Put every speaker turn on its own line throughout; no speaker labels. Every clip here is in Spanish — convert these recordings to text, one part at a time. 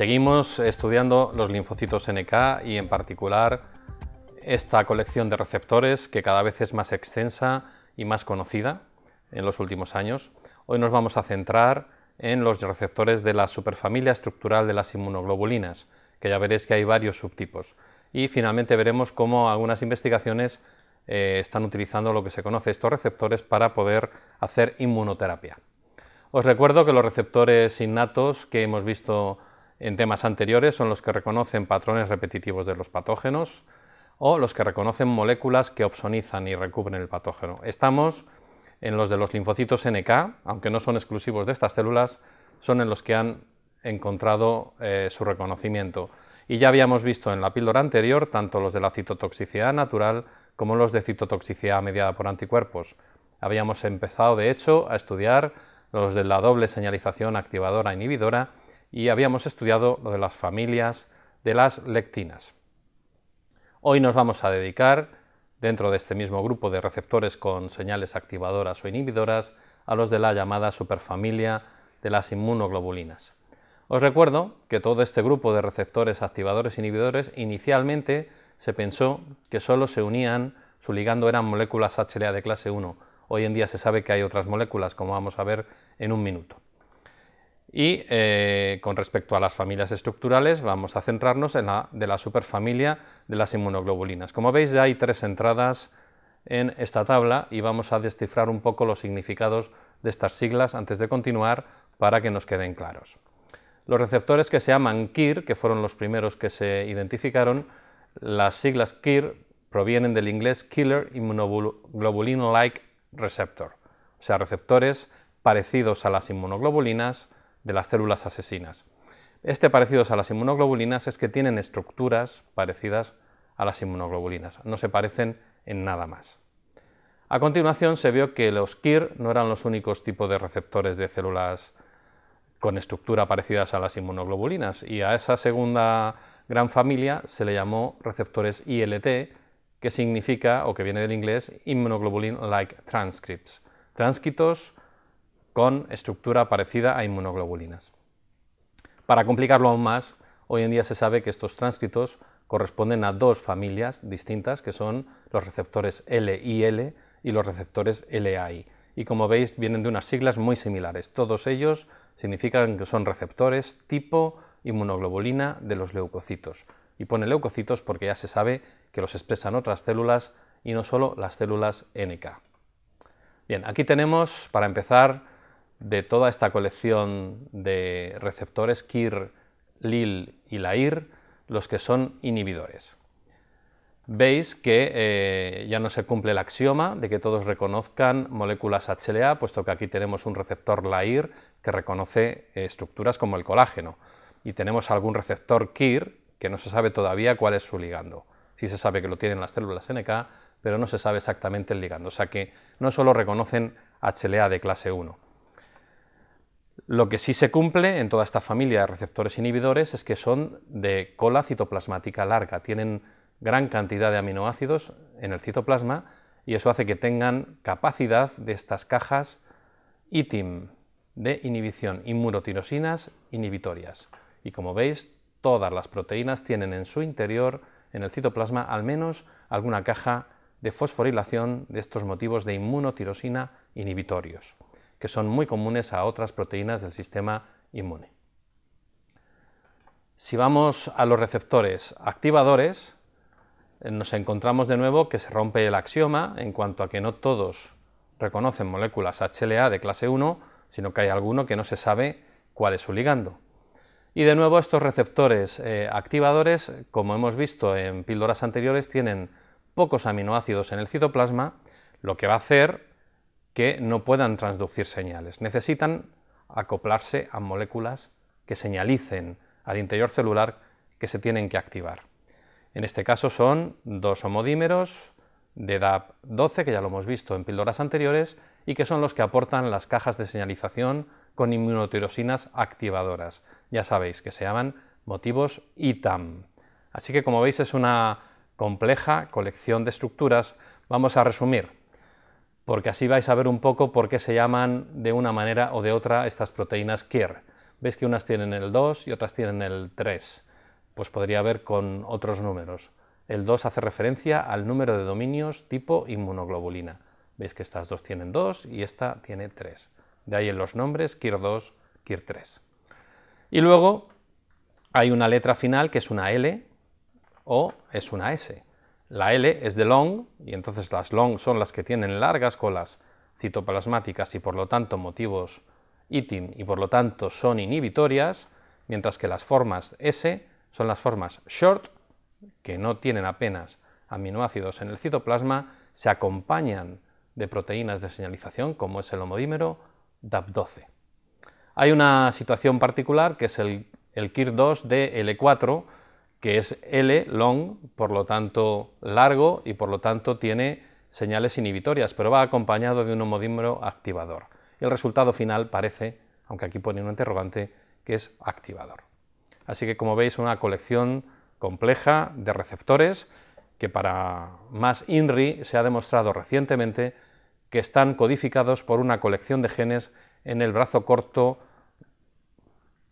Seguimos estudiando los linfocitos NK y en particular esta colección de receptores que cada vez es más extensa y más conocida en los últimos años. Hoy nos vamos a centrar en los receptores de la superfamilia estructural de las inmunoglobulinas, que ya veréis que hay varios subtipos. Y finalmente veremos cómo algunas investigaciones eh, están utilizando lo que se conoce estos receptores para poder hacer inmunoterapia. Os recuerdo que los receptores innatos que hemos visto en temas anteriores son los que reconocen patrones repetitivos de los patógenos o los que reconocen moléculas que opsonizan y recubren el patógeno. Estamos en los de los linfocitos NK, aunque no son exclusivos de estas células, son en los que han encontrado eh, su reconocimiento. Y ya habíamos visto en la píldora anterior tanto los de la citotoxicidad natural como los de citotoxicidad mediada por anticuerpos. Habíamos empezado, de hecho, a estudiar los de la doble señalización activadora-inhibidora y habíamos estudiado lo de las familias de las lectinas. Hoy nos vamos a dedicar, dentro de este mismo grupo de receptores con señales activadoras o inhibidoras, a los de la llamada superfamilia de las inmunoglobulinas. Os recuerdo que todo este grupo de receptores activadores e inhibidores inicialmente se pensó que solo se unían, su ligando eran moléculas HLA de clase 1. Hoy en día se sabe que hay otras moléculas, como vamos a ver en un minuto. Y eh, con respecto a las familias estructurales, vamos a centrarnos en la de la superfamilia de las inmunoglobulinas. Como veis, ya hay tres entradas en esta tabla y vamos a descifrar un poco los significados de estas siglas antes de continuar para que nos queden claros. Los receptores que se llaman KIR, que fueron los primeros que se identificaron, las siglas KIR provienen del inglés Killer Immunoglobulin-like Receptor, o sea, receptores parecidos a las inmunoglobulinas, de las células asesinas. Este parecidos a las inmunoglobulinas es que tienen estructuras parecidas a las inmunoglobulinas, no se parecen en nada más. A continuación se vio que los KIR no eran los únicos tipos de receptores de células con estructura parecidas a las inmunoglobulinas y a esa segunda gran familia se le llamó receptores ILT, que significa o que viene del inglés Immunoglobulin Like Transcripts, transcritos con estructura parecida a inmunoglobulinas. Para complicarlo aún más, hoy en día se sabe que estos transcritos corresponden a dos familias distintas, que son los receptores LIL y los receptores LAI. Y como veis, vienen de unas siglas muy similares. Todos ellos significan que son receptores tipo inmunoglobulina de los leucocitos. Y pone leucocitos porque ya se sabe que los expresan otras células y no solo las células NK. Bien, aquí tenemos, para empezar, de toda esta colección de receptores KIR, LIL y LAIR, los que son inhibidores. Veis que eh, ya no se cumple el axioma de que todos reconozcan moléculas HLA, puesto que aquí tenemos un receptor LAIR que reconoce eh, estructuras como el colágeno, y tenemos algún receptor KIR que no se sabe todavía cuál es su ligando. Sí se sabe que lo tienen las células NK, pero no se sabe exactamente el ligando, o sea que no solo reconocen HLA de clase 1. Lo que sí se cumple en toda esta familia de receptores inhibidores es que son de cola citoplasmática larga, tienen gran cantidad de aminoácidos en el citoplasma y eso hace que tengan capacidad de estas cajas ITIM de inhibición, inmunotirosinas inhibitorias. Y como veis, todas las proteínas tienen en su interior, en el citoplasma, al menos alguna caja de fosforilación de estos motivos de inmunotirosina inhibitorios que son muy comunes a otras proteínas del sistema inmune. Si vamos a los receptores activadores, eh, nos encontramos de nuevo que se rompe el axioma en cuanto a que no todos reconocen moléculas HLA de clase 1, sino que hay alguno que no se sabe cuál es su ligando. Y de nuevo estos receptores eh, activadores, como hemos visto en píldoras anteriores, tienen pocos aminoácidos en el citoplasma, lo que va a hacer que no puedan transducir señales. Necesitan acoplarse a moléculas que señalicen al interior celular que se tienen que activar. En este caso son dos homodímeros de DAP12, que ya lo hemos visto en píldoras anteriores, y que son los que aportan las cajas de señalización con inmunotirosinas activadoras. Ya sabéis que se llaman motivos ITAM. Así que como veis es una compleja colección de estructuras. Vamos a resumir porque así vais a ver un poco por qué se llaman de una manera o de otra estas proteínas KIR. Veis que unas tienen el 2 y otras tienen el 3, pues podría haber con otros números. El 2 hace referencia al número de dominios tipo inmunoglobulina. Veis que estas dos tienen 2 y esta tiene 3. De ahí en los nombres KIR2, KIR3. Y luego hay una letra final que es una L o es una S. La L es de long, y entonces las long son las que tienen largas colas citoplasmáticas y por lo tanto motivos ITIM y por lo tanto son inhibitorias, mientras que las formas S son las formas short, que no tienen apenas aminoácidos en el citoplasma, se acompañan de proteínas de señalización como es el homodímero DAP12. Hay una situación particular que es el, KIR2 de L4, que es L, long, por lo tanto largo y por lo tanto tiene señales inhibitorias, pero va acompañado de un homodímero activador. el resultado final parece, aunque aquí pone un interrogante, que es activador. Así que como veis una colección compleja de receptores que para más INRI se ha demostrado recientemente que están codificados por una colección de genes en el brazo corto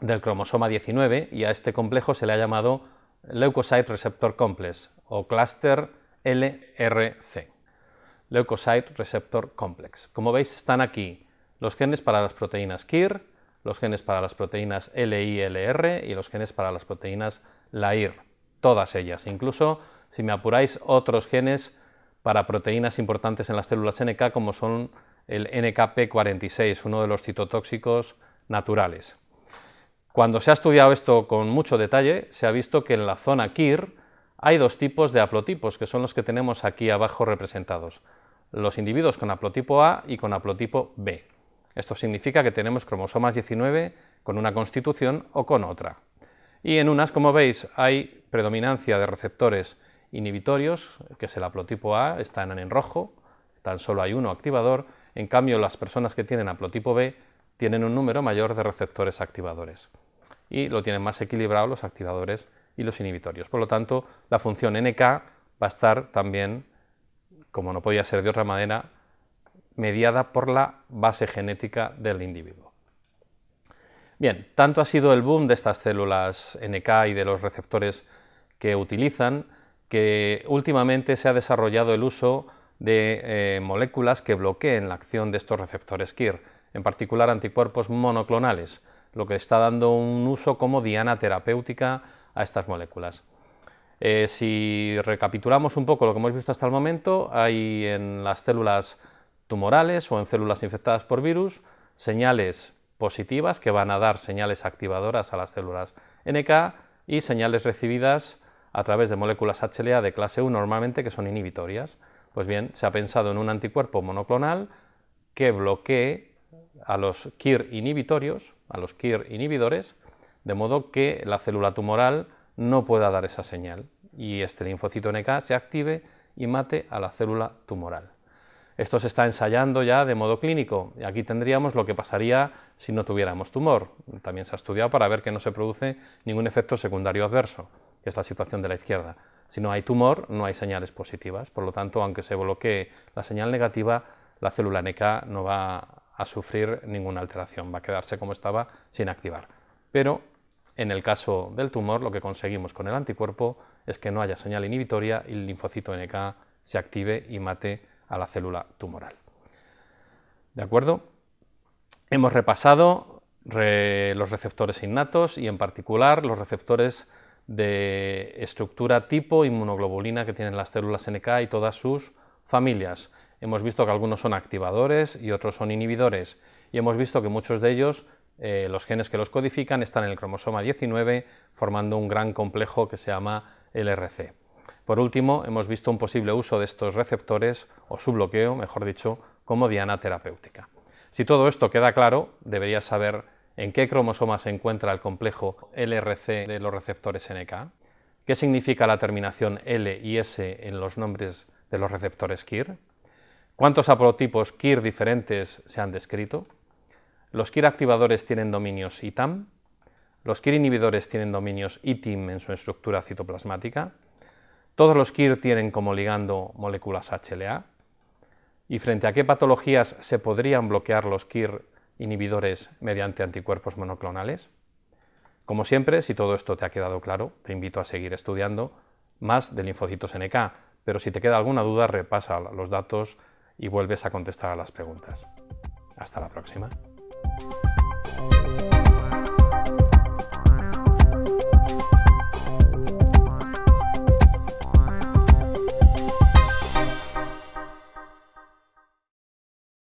del cromosoma 19 y a este complejo se le ha llamado Leukocyte Receptor Complex o Cluster LRC. Leukocyte Receptor Complex. Como veis, están aquí los genes para las proteínas KIR, los genes para las proteínas LILR y los genes para las proteínas LAIR. Todas ellas. Incluso, si me apuráis, otros genes para proteínas importantes en las células NK, como son el NKP46, uno de los citotóxicos naturales. Cuando se ha estudiado esto con mucho detalle, se ha visto que en la zona KIR hay dos tipos de haplotipos, que son los que tenemos aquí abajo representados, los individuos con haplotipo A y con haplotipo B. Esto significa que tenemos cromosomas 19 con una constitución o con otra. Y en unas, como veis, hay predominancia de receptores inhibitorios, que es el haplotipo A, está en rojo, tan solo hay uno activador, en cambio las personas que tienen haplotipo B tienen un número mayor de receptores activadores y lo tienen más equilibrado los activadores y los inhibitorios. Por lo tanto, la función NK va a estar también, como no podía ser de otra manera, mediada por la base genética del individuo. Bien, tanto ha sido el boom de estas células NK y de los receptores que utilizan, que últimamente se ha desarrollado el uso de eh, moléculas que bloqueen la acción de estos receptores KIR, en particular anticuerpos monoclonales, lo que está dando un uso como diana terapéutica a estas moléculas. Eh, si recapitulamos un poco lo que hemos visto hasta el momento, hay en las células tumorales o en células infectadas por virus señales positivas que van a dar señales activadoras a las células NK y señales recibidas a través de moléculas HLA de clase U normalmente que son inhibitorias. Pues bien, se ha pensado en un anticuerpo monoclonal que bloquee a los KIR inhibitorios, a los KIR inhibidores, de modo que la célula tumoral no pueda dar esa señal y este linfocito NK se active y mate a la célula tumoral. Esto se está ensayando ya de modo clínico. y Aquí tendríamos lo que pasaría si no tuviéramos tumor. También se ha estudiado para ver que no se produce ningún efecto secundario adverso, que es la situación de la izquierda. Si no hay tumor, no hay señales positivas. Por lo tanto, aunque se bloquee la señal negativa, la célula NK no va a sufrir ninguna alteración, va a quedarse como estaba sin activar. Pero en el caso del tumor lo que conseguimos con el anticuerpo es que no haya señal inhibitoria y el linfocito NK se active y mate a la célula tumoral. ¿De acuerdo? Hemos repasado los receptores innatos y en particular los receptores de estructura tipo inmunoglobulina que tienen las células NK y todas sus familias hemos visto que algunos son activadores y otros son inhibidores, y hemos visto que muchos de ellos, eh, los genes que los codifican, están en el cromosoma 19, formando un gran complejo que se llama LRC. Por último, hemos visto un posible uso de estos receptores, o su bloqueo, mejor dicho, como diana terapéutica. Si todo esto queda claro, deberías saber en qué cromosoma se encuentra el complejo LRC de los receptores NK, qué significa la terminación L y S en los nombres de los receptores KIR, ¿Cuántos haplotipos KIR diferentes se han descrito? Los KIR activadores tienen dominios ITAM, los KIR inhibidores tienen dominios ITIM en su estructura citoplasmática, todos los KIR tienen como ligando moléculas HLA, y frente a qué patologías se podrían bloquear los KIR inhibidores mediante anticuerpos monoclonales. Como siempre, si todo esto te ha quedado claro, te invito a seguir estudiando más de linfocitos NK, pero si te queda alguna duda, repasa los datos y vuelves a contestar a las preguntas. Hasta la próxima.